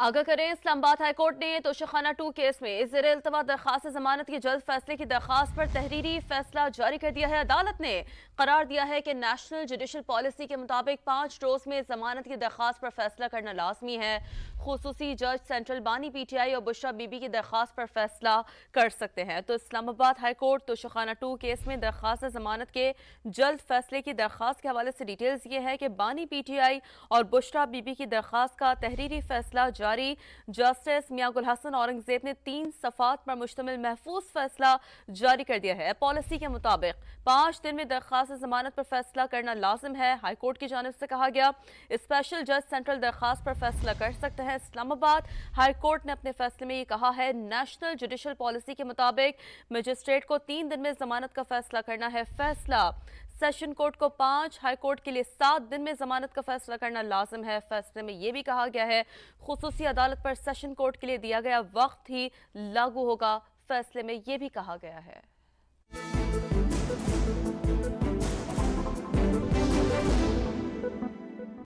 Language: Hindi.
आगा करें इस्लामाबाद हाईकोर्ट ने तोशाखाना टू केस में जर अल्तवा दरखास्त जमानत के जल्द फैसले की दरखास्त पर तहरीरी फैसला जारी कर दिया है अदालत ने करार दिया है कि नेशनल जुडिशल पॉलिसी के मुताबिक पाँच रोज में जमानत की दरखास्त पर फैसला करना लाजमी है खसूसी जज सेंट्रल बानी पी टी आई और बुशरा बीबी की दरखास्त पर फैसला कर सकते हैं तो Islamabad high court Toshakhana two case में दरखास्त जमानत के जल्द फैसले की दरखास्त के हवाले से डिटेल्स ये है कि बानी पी टी आई और बुशरा बीबी की दरखास्त का तहरीरी फैसला जारी जारी जस्टिस मियागुल हसन औरंगजेब ने तीन सफात पर मुश्तमिल महफूज फैसला जारी कर दिया है पॉलिसी के मुताबिक पांच दिन में दरख्वास्त जमानत पर फैसला करना लाजम है हाईकोर्ट की जानब से कहा गया स्पेशल जज सेंट्रल दरख्वास्त पर फैसला कर सकते हैं इस्लामाबाद हाईकोर्ट ने अपने फैसले में ये कहा है नेशनल जुडिशल पॉलिसी के मुताबिक मजिस्ट्रेट को तीन दिन में जमानत का फैसला करना है फैसला सेशन कोर्ट को पांच हाई कोर्ट के लिए सात दिन में जमानत का फैसला करना लाजम है फैसले में यह भी कहा गया है खसूसी अदालत पर सेशन कोर्ट के लिए दिया गया वक्त ही लागू होगा फैसले में यह भी कहा गया है